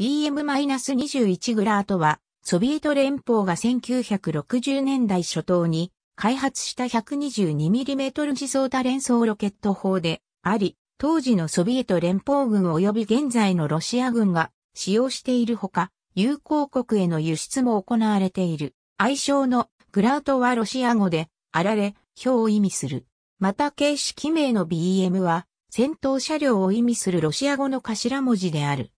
BM-21 グラートは、ソビエト連邦が1960年代初頭に開発した 122mm 自走多連装ロケット砲であり、当時のソビエト連邦軍及び現在のロシア軍が使用しているほか、友好国への輸出も行われている。愛称のグラートはロシア語で、あられ、表を意味する。また形式名の BM は、戦闘車両を意味するロシア語の頭文字である。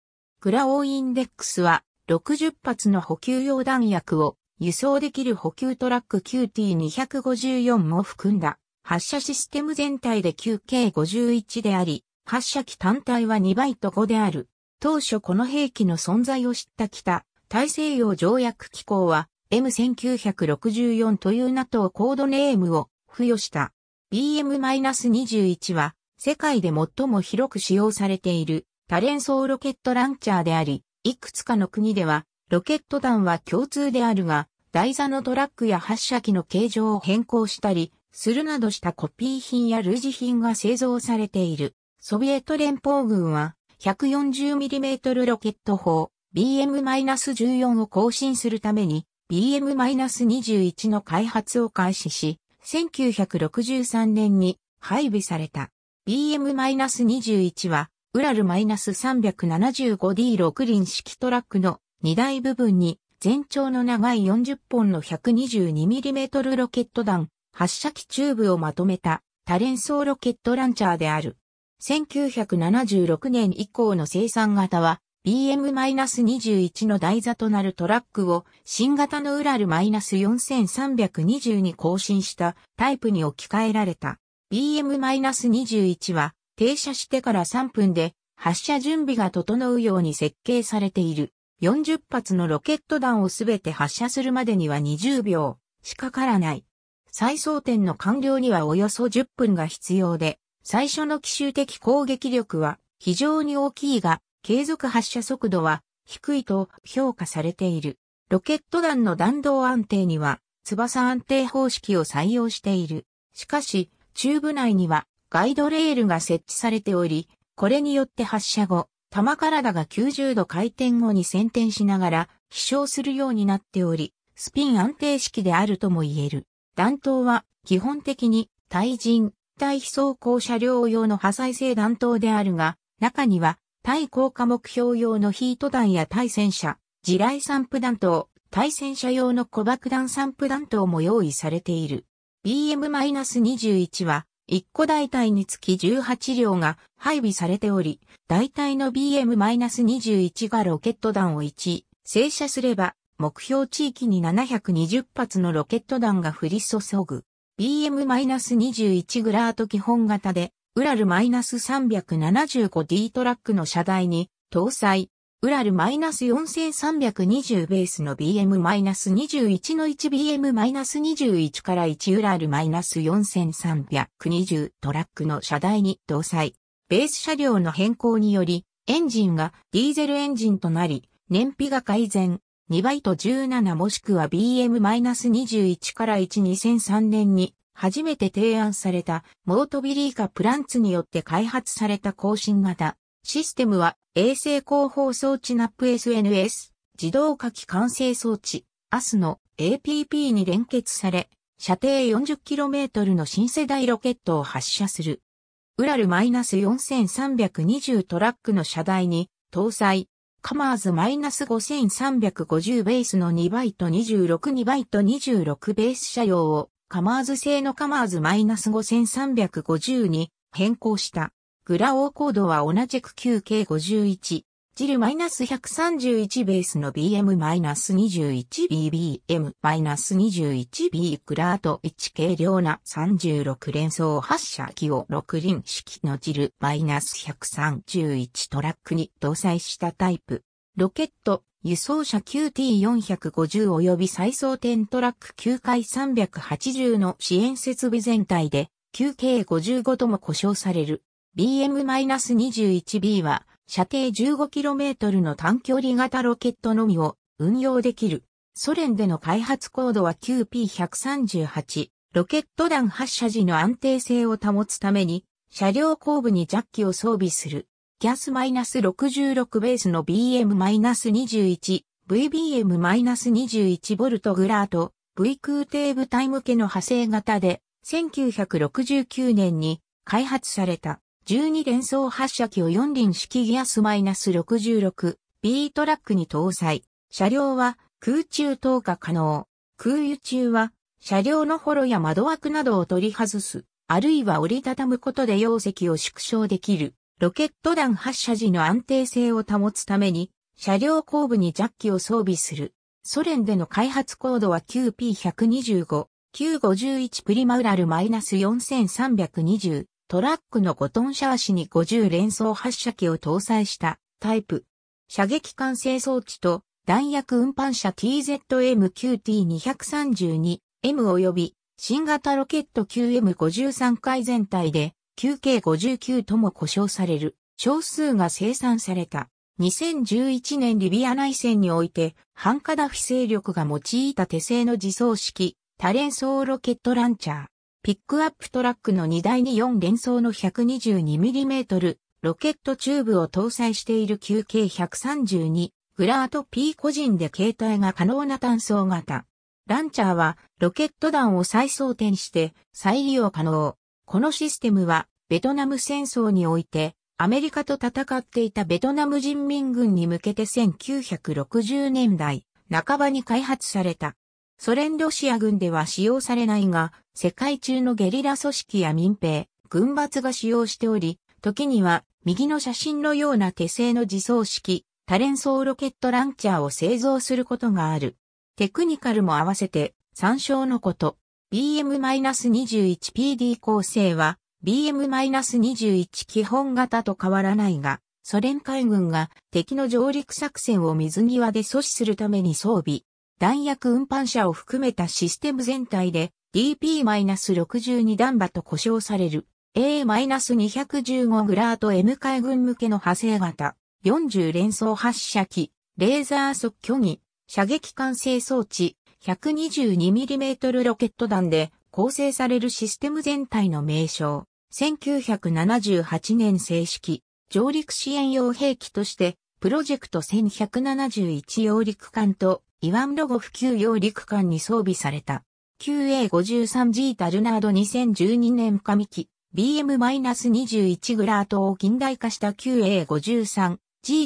グラオーインデックスは60発の補給用弾薬を輸送できる補給トラック QT254 も含んだ発射システム全体で 9K51 であり、発射機単体は2倍と5である。当初この兵器の存在を知った北、大西洋条約機構は M1964 という NATO コードネームを付与した。BM-21 は世界で最も広く使用されている多連装ロケットランチャーであり、いくつかの国では、ロケット弾は共通であるが、台座のトラックや発射機の形状を変更したり、するなどしたコピー品や類似品が製造されている。ソビエト連邦軍は 140mm ロケット砲 BM-14 を更新するために BM-21 の開発を開始し、1963年に配備された。BM-21 はウラル -375D6 輪式トラックの2台部分に全長の長い40本の 122mm ロケット弾発射機チューブをまとめた多連装ロケットランチャーである。1976年以降の生産型は BM-21 の台座となるトラックを新型のウラル -4320 に更新したタイプに置き換えられた。BM-21 は停車してから3分で発射準備が整うように設計されている。40発のロケット弾をすべて発射するまでには20秒しかからない。再装填の完了にはおよそ10分が必要で、最初の奇襲的攻撃力は非常に大きいが、継続発射速度は低いと評価されている。ロケット弾の弾道安定には翼安定方式を採用している。しかし、チューブ内にはガイドレールが設置されており、これによって発射後、弾体が90度回転後に先転しながら飛翔するようになっており、スピン安定式であるとも言える。弾頭は基本的に対人、対飛走行車両用の破砕性弾頭であるが、中には対効果目標用のヒート弾や対戦車、地雷散布弾頭、対戦車用の小爆弾散布弾頭も用意されている。BM-21 は一個大体につき18両が配備されており、大体の BM-21 がロケット弾を1、正射すれば、目標地域に720発のロケット弾が降り注ぐ。BM-21 グラート基本型で、ウラル -375D トラックの車台に搭載、ウラル -4320 ベースの BM-21 の 1BM-21 から1ウラル -4320 トラックの車台に搭載。ベース車両の変更により、エンジンがディーゼルエンジンとなり、燃費が改善。2イト17もしくは BM-21 から1 2003年に初めて提案されたモートビリーカプランツによって開発された更新型システムは衛星広報装置 NAPSNS 自動書き完成装置 AS の APP に連結され、射程 40km の新世代ロケットを発射する。ウラル -4320 トラックの車台に搭載。カマーズ -5350 ベースの2イト26、2イト26ベース車用をカマーズ製のカマーズ -5350 に変更した。グラオーコードは同じく 9K51、ジル -131 ベースの BM-21BBM-21B グラート 1K 量な36連装発射機を6輪式のジル -131 トラックに搭載したタイプ。ロケット、輸送車 QT450 及び再装填トラック9回380の支援設備全体で 9K55 とも呼称される。BM-21B は射程 15km の短距離型ロケットのみを運用できる。ソ連での開発高度は 9P138。ロケット弾発射時の安定性を保つために、車両後部にジャッキを装備する。ギャス -66 ベースの BM-21、VBM-21 ボルトグラート、V 空挺部隊向けの派生型で、1969年に開発された。12連装発射機を4輪式ギアスマイナス -66B トラックに搭載。車両は空中投下可能。空輸中は車両のホロや窓枠などを取り外す、あるいは折りたたむことで容積を縮小できる。ロケット弾発射時の安定性を保つために、車両後部にジャッキを装備する。ソ連での開発高度は QP125、Q51 プリマウラル -4320、トラックの5トンシャーシに50連装発射機を搭載したタイプ。射撃管制装置と弾薬運搬車 TZM9T232M 及び新型ロケット QM53 回全体で q k 5 9とも呼称される少数が生産された。2011年リビア内戦において、ハンカダフ勢力が用いた手製の自走式多連装ロケットランチャー。ピックアップトラックの荷台に4連装の 122mm ロケットチューブを搭載している QK132 グラート P 個人で携帯が可能な単装型。ランチャーはロケット弾を再装填して再利用可能。このシステムはベトナム戦争においてアメリカと戦っていたベトナム人民軍に向けて1960年代半ばに開発された。ソ連ロシア軍では使用されないが、世界中のゲリラ組織や民兵、軍閥が使用しており、時には右の写真のような手製の自走式、多連装ロケットランチャーを製造することがある。テクニカルも合わせて参照のこと。BM-21PD 構成は BM-21 基本型と変わらないが、ソ連海軍が敵の上陸作戦を水際で阻止するために装備、弾薬運搬車を含めたシステム全体で DP-62 弾馬と呼称される A-215 グラート M 海軍向けの派生型40連装発射機、レーザー速距離、射撃管制装置 122mm ロケット弾で構成されるシステム全体の名称。1978年正式、上陸支援用兵器として、プロジェクト1171揚陸艦とイワンロゴフ旧揚陸艦に装備された、QA53G タルナード2012年上機、BM-21 グラートを近代化した QA53G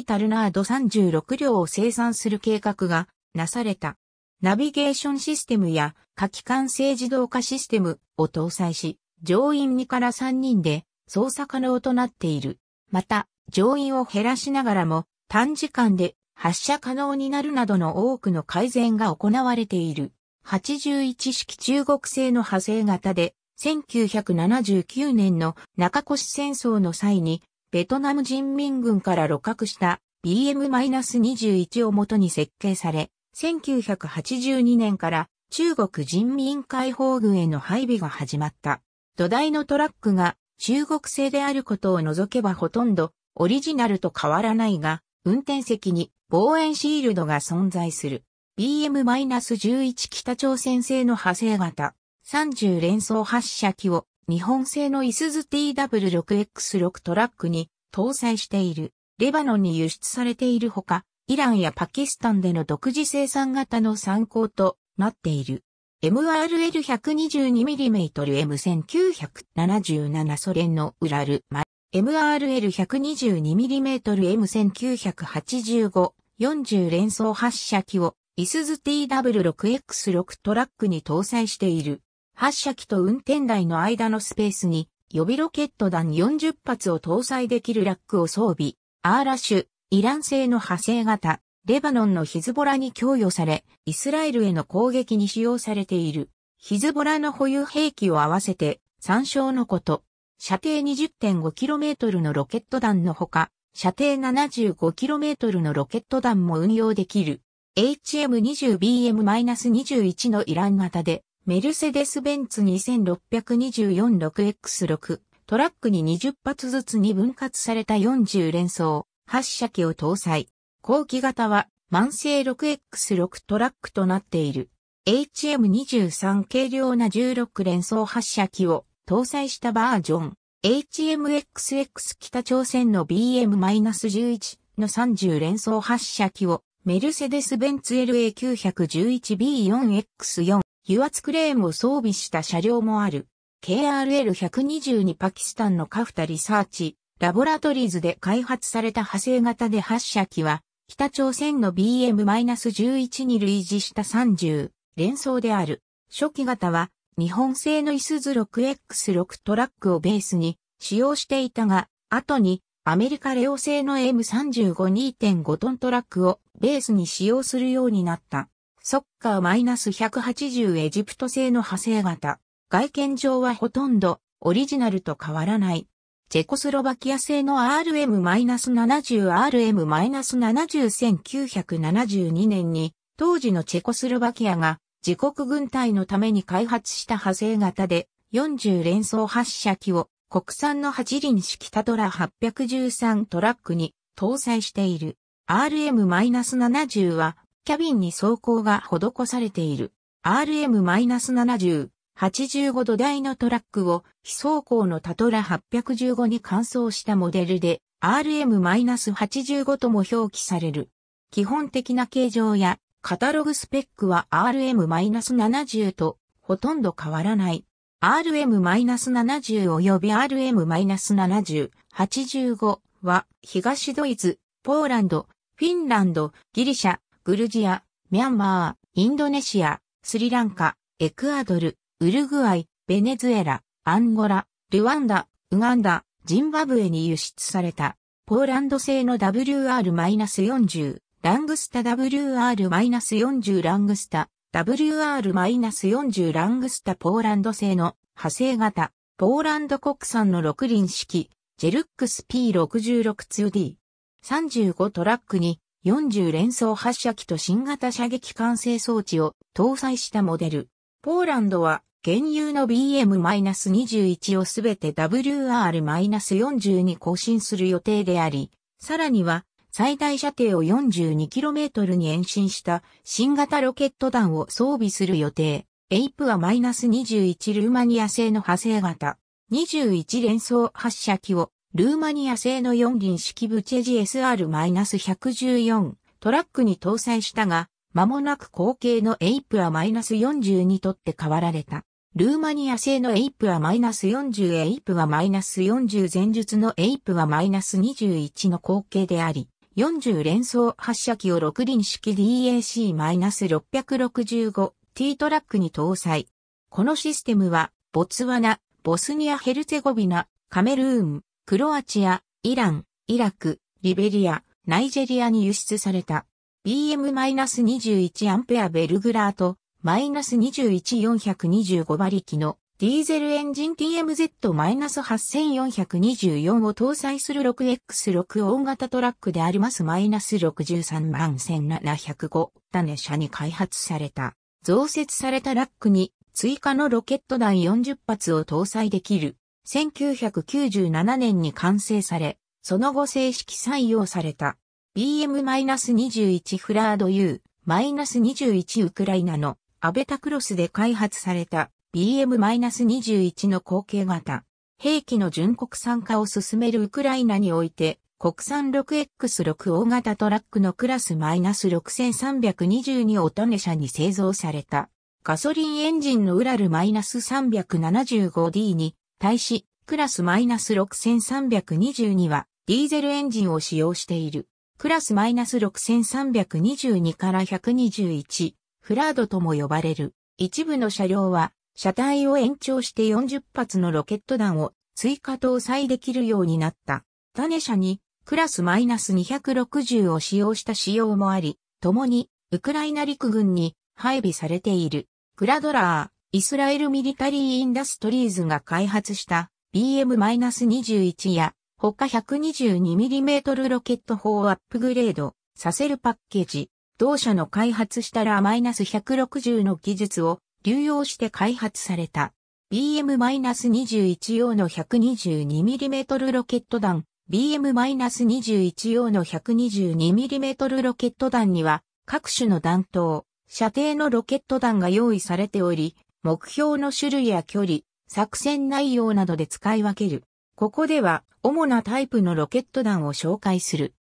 タルナード36両を生産する計画がなされた。ナビゲーションシステムや下機関性自動化システムを搭載し、乗員2から3人で操作可能となっている。また、乗員を減らしながらも短時間で発射可能になるなどの多くの改善が行われている。81式中国製の派生型で、1979年の中越戦争の際に、ベトナム人民軍から露獲した BM-21 をもとに設計され、1982年から中国人民解放軍への配備が始まった。土台のトラックが中国製であることを除けばほとんどオリジナルと変わらないが、運転席に望遠シールドが存在する。BM-11 北朝鮮製の派生型30連装発射機を日本製のイスズ TW6X6 トラックに搭載している。レバノンに輸出されているほか、イランやパキスタンでの独自生産型の参考となっている。MRL122mm-M1977 ソ連のウラル、MRL122mm-M1985 40連装発射機を、イスズ TW6X6 トラックに搭載している。発射機と運転台の間のスペースに、予備ロケット弾40発を搭載できるラックを装備。アーラシュ、イラン製の派生型、レバノンのヒズボラに供与され、イスラエルへの攻撃に使用されている。ヒズボラの保有兵器を合わせて、参照のこと。射程 20.5km のロケット弾のほか、射程 75km のロケット弾も運用できる HM20BM-21 のイラン型でメルセデス・ベンツ 26246X6 トラックに20発ずつに分割された40連装発射機を搭載。後期型は慢性 6X6 トラックとなっている。HM23 軽量な16連装発射機を搭載したバージョン。HMXX 北朝鮮の BM-11 の30連装発射機をメルセデス・ベンツ LA911B4X4 油圧クレーンを装備した車両もある KRL122 パキスタンのカフタリサーチラボラトリーズで開発された派生型で発射機は北朝鮮の BM-11 に類似した30連装である初期型は日本製のイスズ 6X6 トラックをベースに使用していたが、後にアメリカレオ製の M35.2.5 トントラックをベースに使用するようになった。ソッカー -180 エジプト製の派生型。外見上はほとんどオリジナルと変わらない。チェコスロバキア製の RM-70、RM-70 1972年に当時のチェコスロバキアが自国軍隊のために開発した派生型で40連装発射機を国産の8輪式タトラ813トラックに搭載している。RM-70 はキャビンに装甲が施されている。RM-70 85度台のトラックを非装甲のタトラ815に換装したモデルで RM-85 とも表記される。基本的な形状やカタログスペックは RM-70 とほとんど変わらない。RM-70 及び RM-70、85は東ドイツ、ポーランド、フィンランド、ギリシャ、グルジア、ミャンマー、インドネシア、スリランカ、エクアドル、ウルグアイ、ベネズエラ、アンゴラ、ルワンダ、ウガンダ、ジンバブエに輸出された。ポーランド製の WR-40 ラングスタ WR-40 ラングスタ WR-40 ラングスタポーランド製の派生型、ポーランド国産の6輪式、ジェルックス P66-2D。35トラックに40連装発射機と新型射撃管制装置を搭載したモデル。ポーランドは原油の BM-21 をすべて w r 4に更新する予定であり、さらには最大射程を 42km に延伸した新型ロケット弾を装備する予定。エイプは -21 ルーマニア製の派生型。21連装発射機をルーマニア製の4輪式ブチェジ SR-114 トラックに搭載したが、間もなく後継のエイプは -40 にとって変わられた。ルーマニア製のエイプは -40 エイプは -40 前述のエイプは -21 の後継であり、40連装発射機を6輪式 DAC-665T トラックに搭載。このシステムは、ボツワナ、ボスニア・ヘルツェゴビナ、カメルーン、クロアチア、イラン、イラク、リベリア、ナイジェリアに輸出された。BM-21 アンペアベルグラート、21425馬力のディーゼルエンジン TMZ-8424 を搭載する 6X6 大型トラックであります -63 万1705種車に開発された、増設されたラックに追加のロケット弾40発を搭載できる。1997年に完成され、その後正式採用された BM-21 フラード U-21 ウクライナのアベタクロスで開発された BM-21 の後継型、兵器の純国産化を進めるウクライナにおいて、国産 6X6 大型トラックのクラス -6322 を種車社に製造された。ガソリンエンジンのウラル -375D に対し、クラス -6322 はディーゼルエンジンを使用している。クラス -6322 から121、フラードとも呼ばれる。一部の車両は車体を延長して40発のロケット弾を追加搭載できるようになった。種車にクラスマイナス260を使用した仕様もあり、共にウクライナ陸軍に配備されている。クラドラー、イスラエルミリタリーインダストリーズが開発した BM-21 や他 122mm ロケット砲をアップグレードさせるパッケージ。同社の開発したラーマイナス160の技術を流用して開発された BM-21 用の 122mm ロケット弾 BM-21 用の 122mm ロケット弾には各種の弾頭、射程のロケット弾が用意されており、目標の種類や距離、作戦内容などで使い分ける。ここでは主なタイプのロケット弾を紹介する。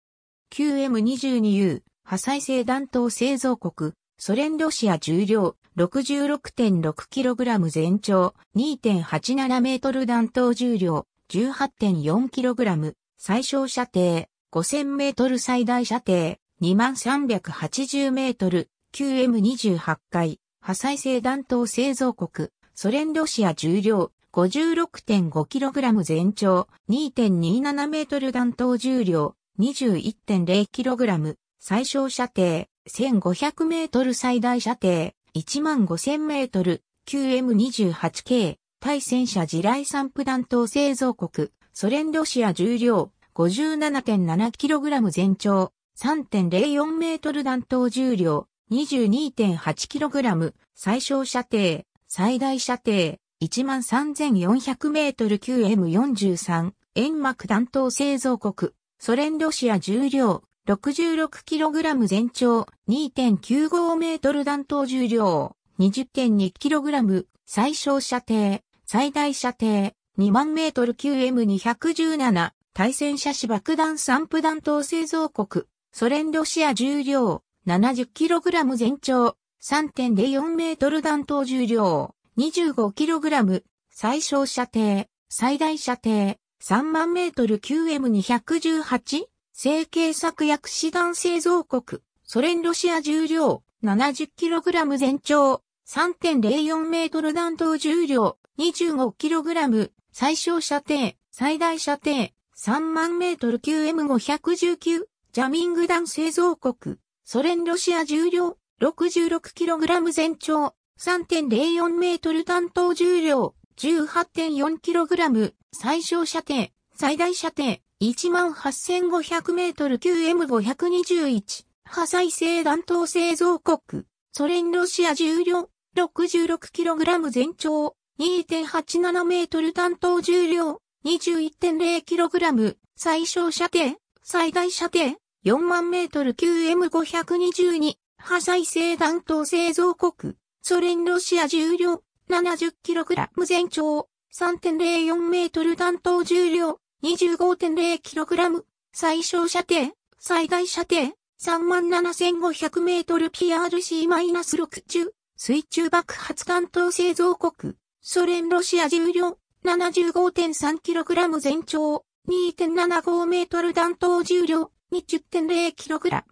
QM22U 破砕性弾頭製造国、ソ連ロシア重量 66.6kg 全長、2.87 m 弾頭重量、18.4kg、最小射程、5000 m 最大射程、2380 m ー QM28 回、破砕性弾頭製造国、ソ連ロシア重量、56.5kg 全長、2.27 m 弾頭重量、21.0kg、最小射程、1500 m 最大射程、15000メートル QM28K 対戦車地雷散布弾頭製造国ソ連ロシア重量5 7 7ラム全長3.04メートル弾頭重量2 2 8ラム、最小射程最大射程13400メートル QM43 円幕弾頭製造国ソ連ロシア重量 66kg 全長 2.95m 弾頭重量 20.2kg 最小射程最大射程2万 m ー m 2 1 7対戦車子爆弾散布弾頭製造国ソ連ロシア重量 70kg 全長 3.04m 弾頭重量 25kg 最小射程最大射程3万 m ー m 2 1 8成形作薬師団製造国、ソ連ロシア重量 70kg 全長、3.04メートル弾頭重量、25kg、最小射程、最大射程、3万メートル級 M519、ジャミング弾製造国、ソ連ロシア重量、66kg 全長、3.04メートル弾頭重量、18.4kg、最小射程、最大射程、18500メートル QM521、破砕性弾頭製造国、ソ連ロシア重量 66kg 全長、2.87メートル弾頭重量、21.0kg、最小射程、最大射程、4万メートル QM522、破砕性弾頭製造国、ソ連ロシア重量、70kg 全長、3.04メートル弾頭重量、25.0kg、最小射程、最大射程、37,500 m PRC-60、水中爆発艦島製造国、ソ連ロシア重量、75.3kg 全長、2.75 m 弾頭重量、20.0kg、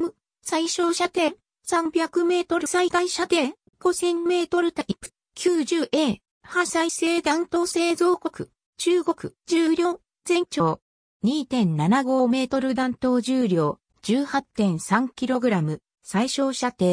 最小射程、300 m 最大射程、5000 m タイプ、90A、破砕性弾頭製造国、中国、重量、全長2.75メートル弾頭重量1 8 3ラム最小射程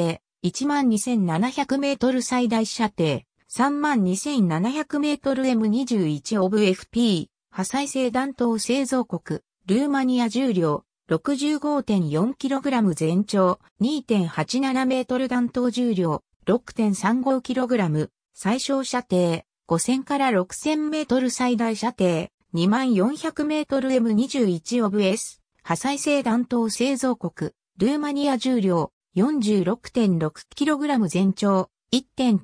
1 2 7 0 0ル最大射程 32,700mM21 オブ FP 破砕性弾頭製造国ルーマニア重量6 5 4ラム全長2 8 7ル弾頭重量6 3 5ラム最小射程5000から6 0 0 0ル最大射程 2400m M21 オブ S、破砕性弾頭製造国、ルーマニア重量4 6 6ラム全長1 9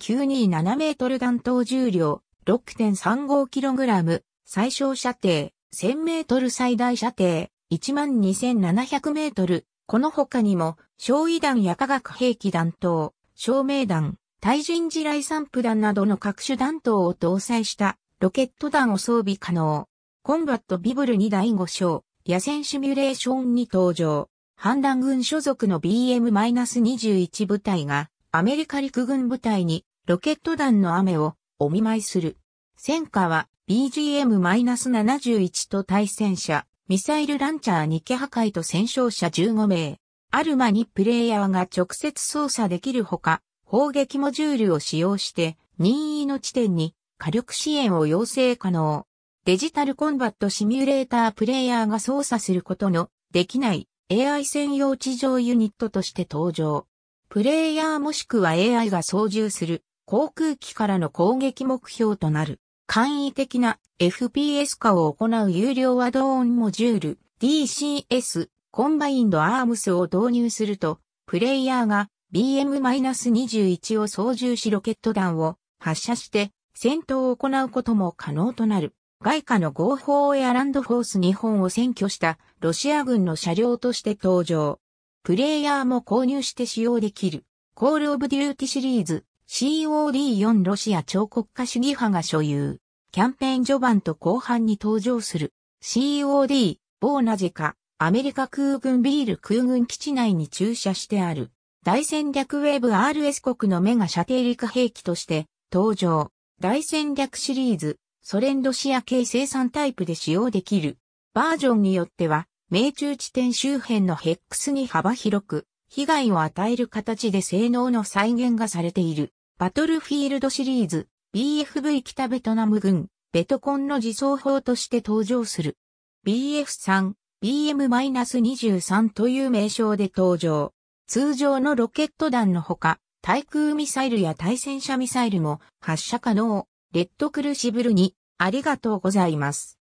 2 7ル弾頭重量6 3 5ラム、最小射程1 0 0 0ル最大射程1 2 7 0 0ル、この他にも焼夷弾や化学兵器弾頭、照明弾、対人地雷散布弾などの各種弾頭を搭載したロケット弾を装備可能。コンバットビブルに第5章、野戦シミュレーションに登場。反乱軍所属の BM-21 部隊がアメリカ陸軍部隊にロケット弾の雨をお見舞いする。戦火は BGM-71 と対戦車、ミサイルランチャー2機破壊と戦勝者15名。アルマにプレイヤーが直接操作できるほか、砲撃モジュールを使用して任意の地点に火力支援を要請可能。デジタルコンバットシミュレータープレイヤーが操作することのできない AI 専用地上ユニットとして登場。プレイヤーもしくは AI が操縦する航空機からの攻撃目標となる簡易的な FPS 化を行う有料アドオンモジュール DCS コンバインドアームスを導入するとプレイヤーが BM-21 を操縦しロケット弾を発射して戦闘を行うことも可能となる。外貨の合法エアランドフォース日本を占拠したロシア軍の車両として登場。プレイヤーも購入して使用できる。コールオブデューティシリーズ COD4 ロシア超国家主義派が所有。キャンペーン序盤と後半に登場する COD ボーナジカアメリカ空軍ビール空軍基地内に駐車してある大戦略ウェーブ RS 国のメガ射程陸兵器として登場。大戦略シリーズソ連ロシア系生産タイプで使用できる。バージョンによっては、命中地点周辺のヘックスに幅広く、被害を与える形で性能の再現がされている。バトルフィールドシリーズ、BFV 北ベトナム軍、ベトコンの自走砲として登場する。BF3、BM-23 という名称で登場。通常のロケット弾のほか、対空ミサイルや対戦車ミサイルも発射可能。レッドクルシブルにありがとうございます。